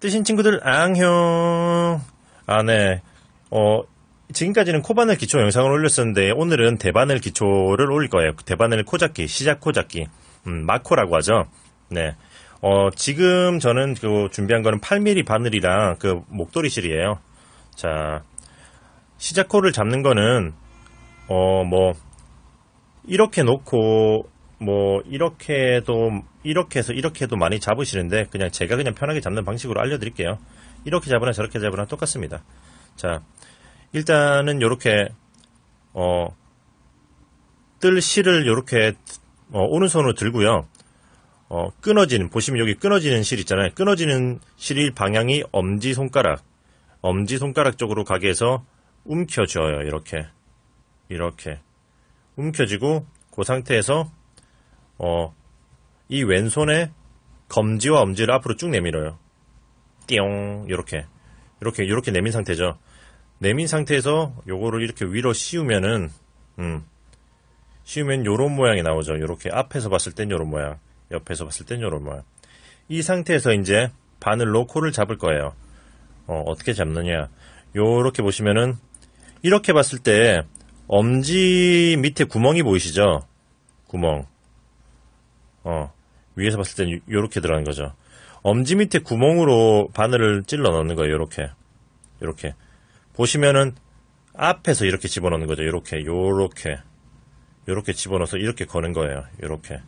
뜨신 친구들 앙녕아 네. 어 지금까지는 코바늘 기초 영상을 올렸었는데 오늘은 대바늘 기초를 올릴 거예요. 그 대바늘 코잡기 시작 코잡기 음, 마코라고 하죠. 네. 어 지금 저는 그 준비한 거는 8mm 바늘이랑 그 목도리 실이에요. 자 시작 코를 잡는 거는 어뭐 이렇게 놓고 뭐 이렇게도 이렇게 해서 이렇게도 많이 잡으시는데 그냥 제가 그냥 편하게 잡는 방식으로 알려드릴게요. 이렇게 잡으나 저렇게 잡으나 똑같습니다. 자, 일단은 이렇게 어, 뜰 실을 이렇게 어, 오른손으로 들고요. 어, 끊어지는 보시면 여기 끊어지는 실 있잖아요. 끊어지는 실의 방향이 엄지 손가락, 엄지 손가락 쪽으로 가게 해서 움켜쥐어요. 이렇게, 이렇게 움켜지고그 상태에서 어, 이 왼손에 검지와 엄지를 앞으로 쭉 내밀어요. 띠용 이렇게 이렇게 이렇게 내민 상태죠. 내민 상태에서 요거를 이렇게 위로 씌우면은 음, 씌우면 요런 모양이 나오죠. 요렇게 앞에서 봤을 땐 요런 모양, 옆에서 봤을 땐 요런 모양. 이 상태에서 이제 바늘로 코를 잡을 거예요. 어, 어, 떻게 잡느냐? 요렇게 보시면은 이렇게 봤을 때 엄지 밑에 구멍이 보이시죠? 구멍. 어, 위에서 봤을 땐는 요렇게 들어가는 거죠. 엄지 밑에 구멍으로 바늘을 찔러 넣는 거예요. 요렇게. 요렇게. 보시면은 앞에서 이렇게 집어넣는 거죠. 요렇게. 요렇게. 요렇게 집어넣어서 이렇게 거는 거예요. 요렇게.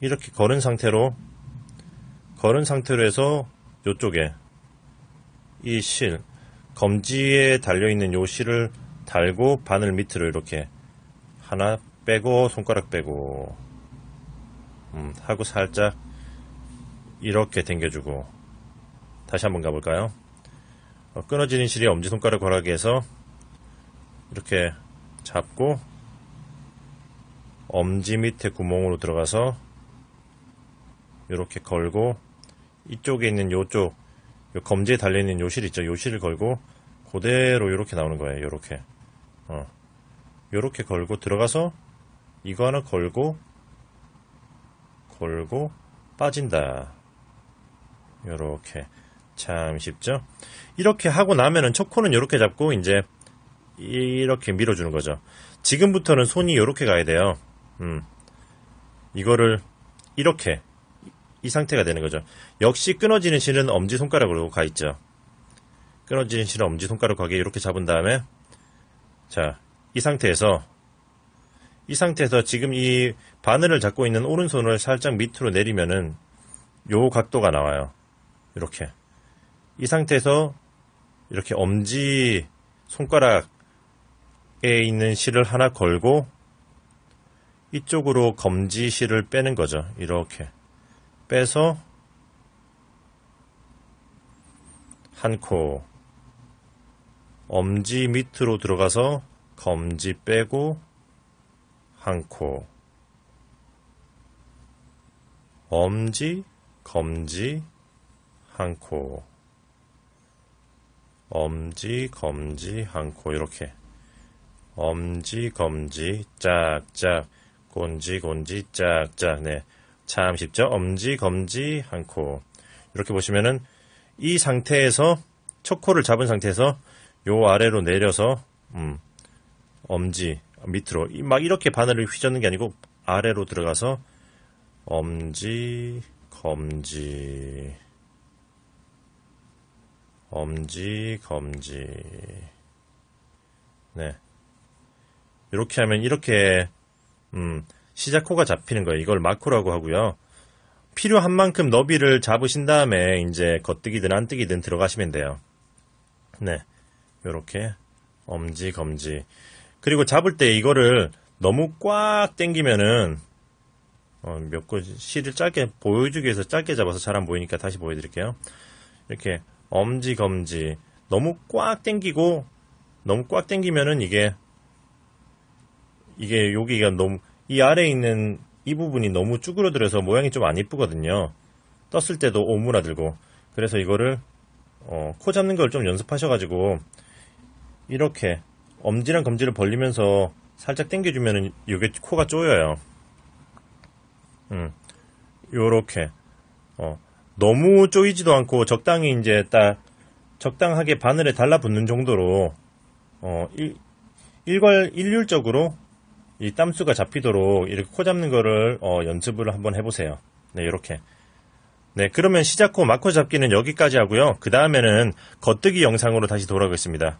이렇게 거는 상태로 거른 상태로 해서 요쪽에 이 실, 검지에 달려있는 요 실을 달고 바늘 밑으로 이렇게 하나 빼고 손가락 빼고 음, 하고 살짝 이렇게 당겨주고 다시 한번 가볼까요? 어, 끊어지는 실이 엄지손가락 고락에서 이렇게 잡고 엄지 밑에 구멍으로 들어가서 이렇게 걸고 이쪽에 있는 요쪽 요 검지에 달려있는 요실 있죠 요실을 걸고 그대로 이렇게 나오는 거예요 이렇게 어. 요렇게 걸고 들어가서 이거 하나 걸고 골고 빠진다. 이렇게참 쉽죠? 이렇게 하고 나면은 첫 코는 이렇게 잡고 이제 이렇게 밀어주는 거죠. 지금부터는 손이 이렇게 가야 돼요. 음. 이거를 이렇게 이 상태가 되는 거죠. 역시 끊어지는 실은 엄지 손가락으로 가 있죠. 끊어지는 실은 엄지 손가락 가게 이렇게 잡은 다음에 자 이 상태에서 이 상태에서 지금 이 바늘을 잡고 있는 오른손을 살짝 밑으로 내리면은 요 각도가 나와요. 이렇게. 이 상태에서 이렇게 엄지 손가락에 있는 실을 하나 걸고 이쪽으로 검지 실을 빼는 거죠. 이렇게. 빼서 한 코, 엄지 밑으로 들어가서 검지 빼고 않고 엄지 검지 않고 엄지 검지 않고 이렇게 엄지 검지 짝짝 곤지 곤지 짝짝 네참 쉽죠 엄지 검지 않고 이렇게 보시면은 이 상태에서 초코를 잡은 상태에서 요 아래로 내려서 음, 엄지 밑으로 막 이렇게 바늘을 휘젓는 게 아니고 아래로 들어가서 엄지, 검지, 엄지, 검지. 네. 이렇게 하면 이렇게 음, 시작코가 잡히는 거예요. 이걸 마코라고 하고요. 필요한 만큼 너비를 잡으신 다음에 이제 겉뜨기든 안뜨기든 들어가시면 돼요. 네. 이렇게 엄지, 검지. 그리고 잡을 때 이거를 너무 꽉 당기면은 어, 몇 가지 실을 짧게 보여주기 위해서 짧게 잡아서 잘 안 보이니까 다시 보여드릴게요. 이렇게 엄지 검지 너무 꽉 당기고 너무 꽉 당기면은 이게 이게 여기가 너무 이 아래 에 있는 이 부분이 너무 쭈그러들어서 모양이 좀 안 이쁘거든요. 떴을 때도 오므라들고 그래서 이거를 어, 코 잡는 걸 좀 연습하셔가지고 이렇게 엄지랑 검지를 벌리면서 살짝 당겨주면이게 코가 쪼여요. 음, 요렇게. 어, 너무 쪼이지도 않고 적당히 이제 딱 적당하게 바늘에 달라붙는 정도로 어, 일, 일괄 일률적으로 이 땀수가 잡히도록 이렇게 코 잡는 거를 어, 연습을 한번 해보세요. 네, 요렇게 네, 그러면 시작 후마코 잡기는 여기까지 하고요. 그 다음에는 겉뜨기 영상으로 다시 돌아오겠습니다.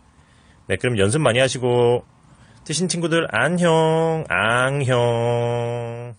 네, 그럼 연습 많이 하시고, 드신 친구들 안녕, 안녕.